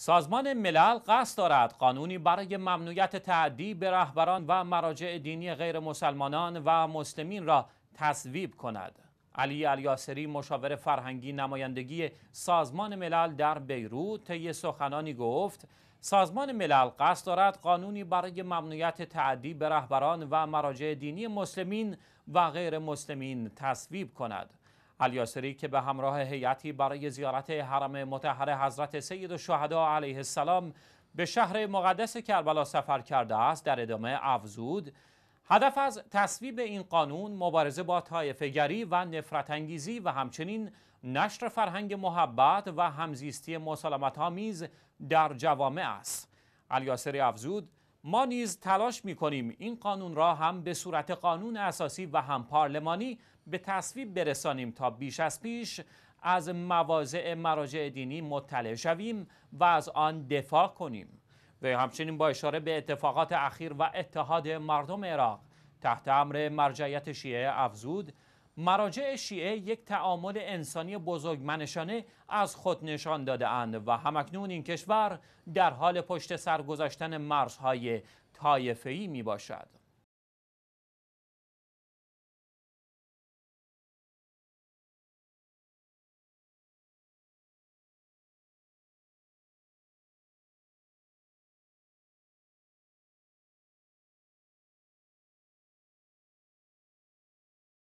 سازمان ملل قصد دارد قانونی برای ممنوعیت تعدی به رهبران و مراجع دینی غیر مسلمانان و مسلمین را تصویب کند. علی الیاسری مشاور فرهنگی نمایندگی سازمان ملل در بیروت طی سخنانی گفت سازمان ملل قصد دارد قانونی برای ممنوعیت تعدی به رهبران و مراجع دینی مسلمین و غیر مسلمین تصویب کند. الیاسری که به همراه هیئتی برای زیارت حرم متحر حضرت سید شهدا علیه السلام به شهر مقدس کربلا سفر کرده است در ادامه افزود هدف از تصویب این قانون مبارزه با تایفگری و نفرت انگیزی و همچنین نشر فرهنگ محبت و همزیستی مسالمت آمیز در جوامع است الیاسری افزود ما نیز تلاش می کنیم این قانون را هم به صورت قانون اساسی و هم پارلمانی به تصویب برسانیم تا بیش از پیش از مواضع مراجع دینی مطلع شویم و از آن دفاع کنیم و همچنین با اشاره به اتفاقات اخیر و اتحاد مردم عراق تحت امر مرجعیت شیعه افزود مراجع شیعه یک تعامل انسانی بزرگ منشانه از خود نشان داده اند و همکنون این کشور در حال پشت سر گذاشتن مرزهای طایفه‌ای می باشد.